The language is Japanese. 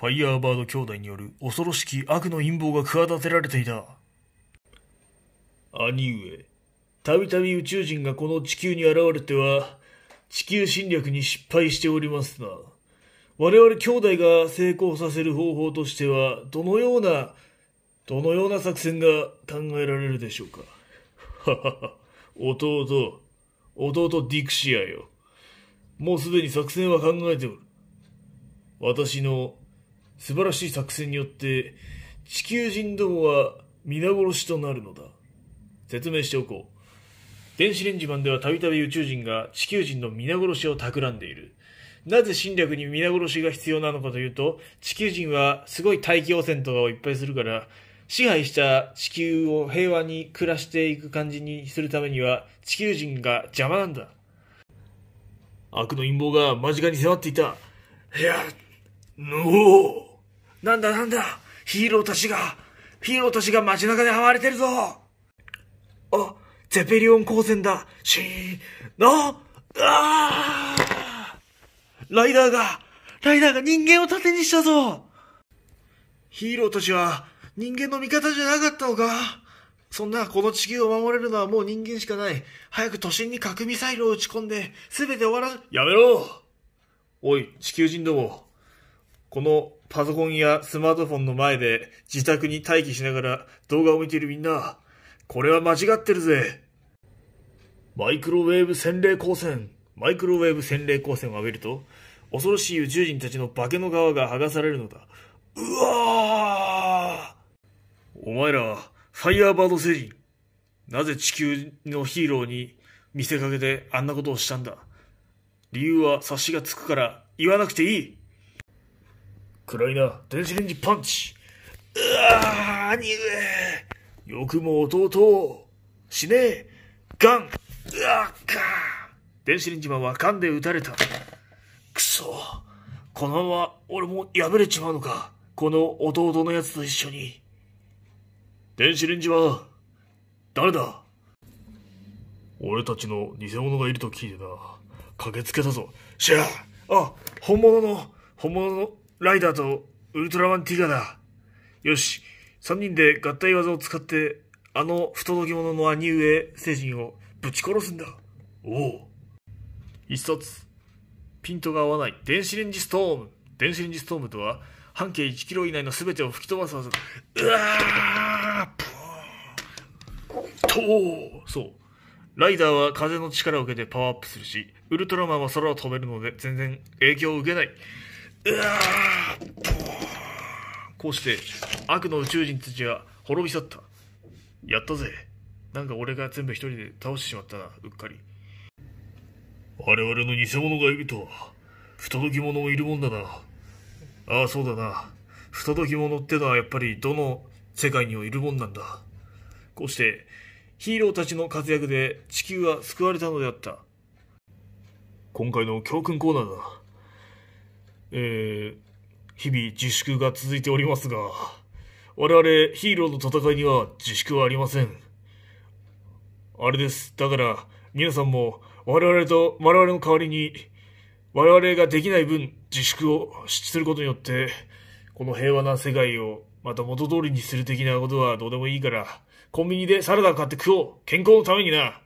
ファイヤーバード兄弟による恐ろしき悪の陰謀が企てられていた。兄上、たびたび宇宙人がこの地球に現れては、地球侵略に失敗しておりますな。我々兄弟が成功させる方法としては、どのような、どのような作戦が考えられるでしょうか。ははは、弟、弟ディクシアよ。もうすでに作戦は考えておる。私の素晴らしい作戦によって地球人どもは皆殺しとなるのだ説明しておこう電子レンジマンではたびたび宇宙人が地球人の皆殺しを企んでいるなぜ侵略に皆殺しが必要なのかというと地球人はすごい大気汚染とかをいっぱいするから支配した地球を平和に暮らしていく感じにするためには地球人が邪魔なんだ悪の陰謀が間近に迫っていたいや、のうなんだなんだヒーローたちが、ヒーローたちが街中で暴れてるぞあ、ゼペリオン光線だシーンのあライダーが、ライダーが人間を盾にしたぞヒーローたちは人間の味方じゃなかったのかそんな、この地球を守れるのはもう人間しかない。早く都心に核ミサイルを撃ち込んで、すべて終わらやめろおい、地球人ども。このパソコンやスマートフォンの前で自宅に待機しながら動画を見ているみんな、これは間違ってるぜ。マイクロウェーブ洗礼光線。マイクロウェーブ洗礼光線を浴びると、恐ろしい宇宙人たちの化けの皮が剥がされるのだ。うわぁお前らは、ファイヤーバード星人。なぜ地球のヒーローに見せかけてあんなことをしたんだ理由は察しがつくから言わなくていい暗いな、電子レンジパンチ。うわー、兄上。よくも弟を。死ねえ。ガン。うわガか電子レンジマンはガンで撃たれた。くそ。このまま俺も破れちまうのか。この弟のやつと一緒に。電子レンジは、誰だ俺たちの偽物がいると聞いてな。駆けつけたぞ。シェアあ、本物の、本物のライダーとウルトラマンティガだ。よし、三人で合体技を使って、あの不届き者の兄上星人をぶち殺すんだ。おお。一冊。ピントが合わない電子レンジストーム。電子レンジストームとは、半径1キロ以内の全てを吹き飛ばす技。うわーとそう。ライダーは風の力を受けてパワーアップするし、ウルトラマンは空を飛べるので全然影響を受けない。こうして悪の宇宙人たちは滅び去ったやったぜなんか俺が全部一人で倒してしまったなうっかり我々の偽物がいるとは不届き者もいるもんだなああそうだな不届き者ってのはやっぱりどの世界にもいるもんなんだこうしてヒーローたちの活躍で地球は救われたのであった今回の教訓コーナーだえー、日々自粛が続いておりますが、我々ヒーローの戦いには自粛はありません。あれです。だから、皆さんも我々と我々の代わりに、我々ができない分自粛をすることによって、この平和な世界をまた元通りにする的なことはどうでもいいから、コンビニでサラダ買って食おう健康のためにな